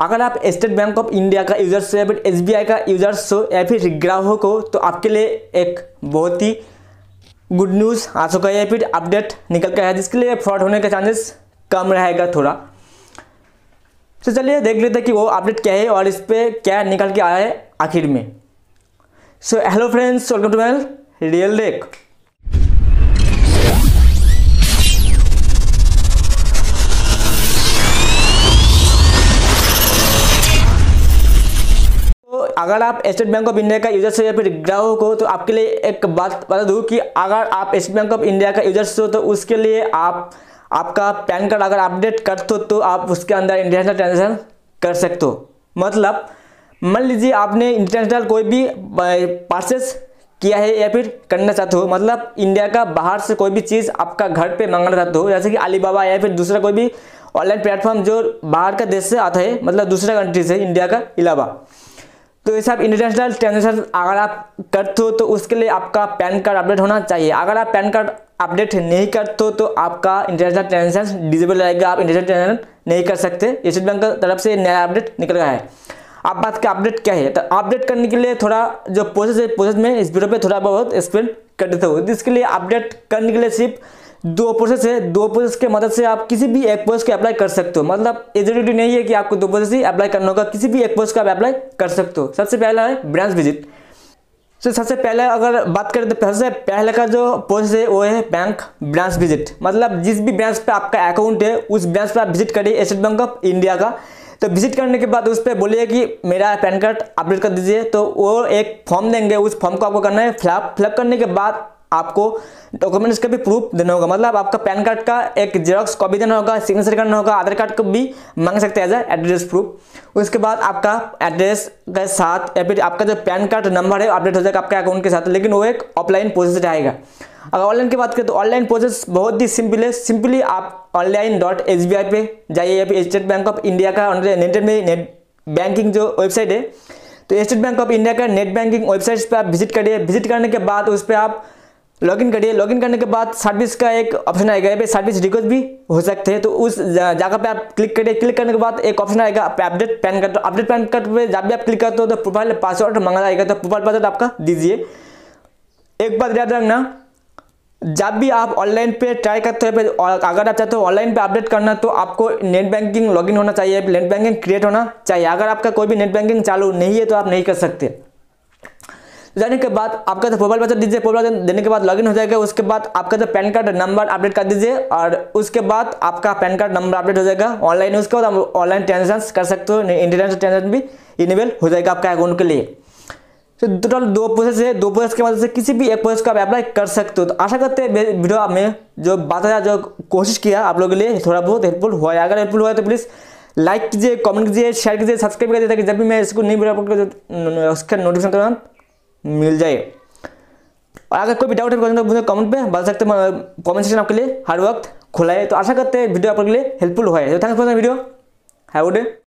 अगर आप State Bank of India का यूजर्स हो या फिर एस का यूजर्स हो या फिर ग्राहक हो तो आपके लिए एक बहुत ही गुड न्यूज़ आ चुका है या फिर अपडेट निकल कर है जिसके लिए फ्रॉड होने का चांसेस कम रहेगा थोड़ा तो चलिए देख लेते हैं कि वो अपडेट क्या है और इस पर क्या निकल के आया है आखिर में so hello friends welcome to मैल रियल डेक अगर आप स्टेट बैंक ऑफ इंडिया का यूजर से या फिर ग्राहक हो तो आपके लिए एक बात बता दूँ कि अगर आप स्टेट बैंक ऑफ इंडिया का यूजर्स हो तो उसके लिए आप आपका पैन कार्ड अगर अपडेट कर दो तो आप उसके अंदर इंटरनेशनल ट्रांजेक्शन कर सकते हो मतलब मान लीजिए आपने इंटरनेशनल कोई भी पार्सेस किया है या फिर करना चाहते हो मतलब इंडिया का बाहर से कोई भी चीज़ आपका घर पे मंगाना चाहते हो जैसे कि अलीबाबा या फिर दूसरा कोई भी ऑनलाइन प्लेटफॉर्म जो बाहर का देश से आता है मतलब दूसरे कंट्री से इंडिया का अलावा तो ये सब इंटरनेशनल ट्रांजेक्शन अगर आप करते हो तो उसके लिए आपका पैन कार्ड अपडेट होना चाहिए अगर आप पैन कार्ड अपडेट नहीं करते हो तो आपका इंटरनेशनल ट्रांजेक्शन डिजेबल रहेगा आप इंटरनेशनल ट्रांजेक्शन नहीं कर सकते स्टेट बैंक की तरफ से नया अपडेट निकल रहा है आप बात का अपडेट क्या है तो अपडेट करने के लिए थोड़ा जो प्रोसेस है प्रोसेस में इस वीडियो पर थोड़ा बहुत एक्सप्लेन कर देते हो तो इसके लिए अपडेट करने के लिए सिर्फ दो प्रोसेस है दो प्रोसेस के मदद से आप किसी भी एक पोस्ट को अप्लाई कर सकते हो मतलब एजेंटिटी नहीं है कि आपको दो प्रोसेस ही अप्लाई करना होगा किसी भी एक पोस्ट का आप अप्लाई कर सकते हो सबसे पहला है ब्रांच विजिट तो सबसे पहले अगर बात करें तो सबसे पहले का जो प्रोसेस है वो है बैंक ब्रांच विजिट मतलब जिस भी ब्रांच पर आपका अकाउंट है उस ब्रांच पर आप विजिट करिए स्टेट बैंक ऑफ इंडिया का तो विजिट करने के बाद उस पर बोलिए कि मेरा पैन कार्ड अपडेट कर दीजिए तो वो एक फॉर्म देंगे उस फॉर्म को आपको करना है फ्लैप फ्लैप करने के बाद आपको डॉक्यूमेंट्स का भी प्रूफ देना होगा मतलब आपका पैन कार्ड का एक जेरोक्स कॉपी देना होगा सिग्नेचर करना होगा आधार कार्ड को भी मांग सकते हैं एज एड्रेस प्रूफ उसके बाद आपका एड्रेस के साथ या फिर आपका जो पैन कार्ड नंबर है अपडेट हो जाएगा आपके अकाउंट के साथ लेकिन वो एक ऑफलाइन प्रोसेस रहेगा अगर ऑनलाइन की बात करें तो ऑनलाइन प्रोसेस बहुत ही सिंपल है सिंपली आप online dot S B I पे जाइए या फिर स्टेट बैंक ऑफ इंडिया का नेट बैंकिंग जो वेबसाइट है तो स्टेट बैंक ऑफ इंडिया का नेट बैंकिंग वेबसाइट पर आप विजिट करिए विजिट करने के बाद उस पर आप लॉगिन करिए लॉगिन करने के बाद सर्विस का एक ऑप्शन आएगा यहाँ पे सर्विस रिक्वेस्ट भी हो सकते हैं तो उस जगह पे आप क्लिक करिए क्लिक करने के बाद एक ऑप्शन आएगा अपडेट पैन कार्ड तो अपडेट पैन कार्ड पे जब भी आप क्लिक करते हो तो प्रोफाइल पासवर्ड मंगा जाएगा तो प्रोफाइल पासवर्ड आपका दीजिए एक बात याद रखना जब भी आप ऑनलाइन पे ट्राई करते हो अगर आप चाहते हो ऑनलाइन पे अपडेट करना तो आपको नेट बैंकिंग लॉगिन होना चाहिए नेट बैंकिंग क्रिएट होना चाहिए अगर आपका कोई भी नेट बैंकिंग चालू नहीं है तो आप नहीं कर सकते जाने के बाद आपका जो प्रोफाइल पिक्चर दीजिए प्रोफाइल देने के बाद लॉगिन हो जाएगा उसके बाद आपका जो पैन कार्ड नंबर अपडेट कर दीजिए और उसके बाद आपका पैन कार्ड नंबर अपडेट हो जाएगा ऑनलाइन उसके बाद आप ऑनलाइन ट्रांजेक्शन कर सकते हो इंटरनेशनल ट्रांजेक्शन भी इनेबल हो जाएगा आपका अकाउंट के लिए तो टोटल दो प्रोसेस है दो प्रोसेस के मदद से किसी भी एक प्रोसेस को आप अप्लाई कर सकते हो तो आशा करते हैं वीडियो में जो बताया जो कोशिश किया आप लोगों के लिए थोड़ा बहुत हेल्पफुल हुआ है अगर हेल्पफुल हुआ है तो प्लीज़ लाइक कीजिए कमेंट कीजिए शेयर कीजिए सब्सक्राइब कर कीजिए ताकि जब भी मैं इसको नहीं वीडियो अपलोड कर उसका नोटिफिकेशन मिल जाए और अगर कोई भी डाउट है तो मुझे कमेंट पे बता सकते हैं कमेंट मतलब सेक्शन आपके लिए हर वक्त खुला है तो आशा करते हैं वीडियो आपके लिए हेल्पफुल हुआ है तो thanks for video have good day